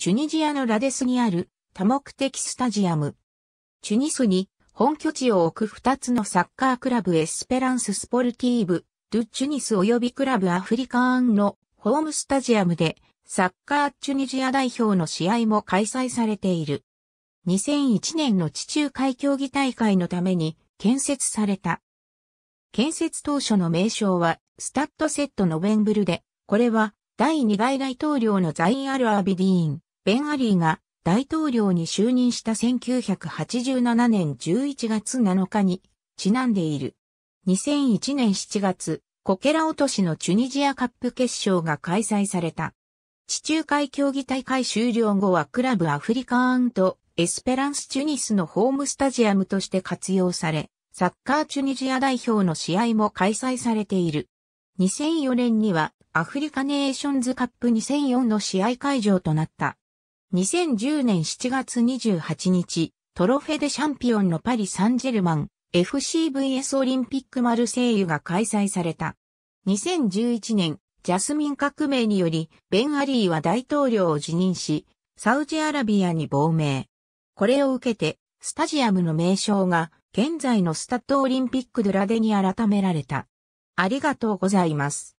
チュニジアのラデスにある多目的スタジアム。チュニスに本拠地を置く2つのサッカークラブエスペランススポルティーブ、ドゥ・チュニス及びクラブアフリカーンのホームスタジアムでサッカーチュニジア代表の試合も開催されている。2001年の地中海競技大会のために建設された。建設当初の名称はスタッドセットノベンブルで、これは第2代大統領のザイン・アル・アビディーン、ベン・アリーが大統領に就任した1987年11月7日にちなんでいる。2001年7月、コケラ落としのチュニジアカップ決勝が開催された。地中海競技大会終了後はクラブアフリカアンドエスペランスチュニスのホームスタジアムとして活用され、サッカーチュニジア代表の試合も開催されている。2004年にはアフリカネーションズカップ2004の試合会場となった。2010年7月28日、トロフェでシャンピオンのパリ・サンジェルマン FCVS オリンピックマルセイユが開催された。2011年、ジャスミン革命により、ベン・アリーは大統領を辞任し、サウジアラビアに亡命。これを受けて、スタジアムの名称が、現在のスタッドオリンピックドゥラデに改められた。ありがとうございます。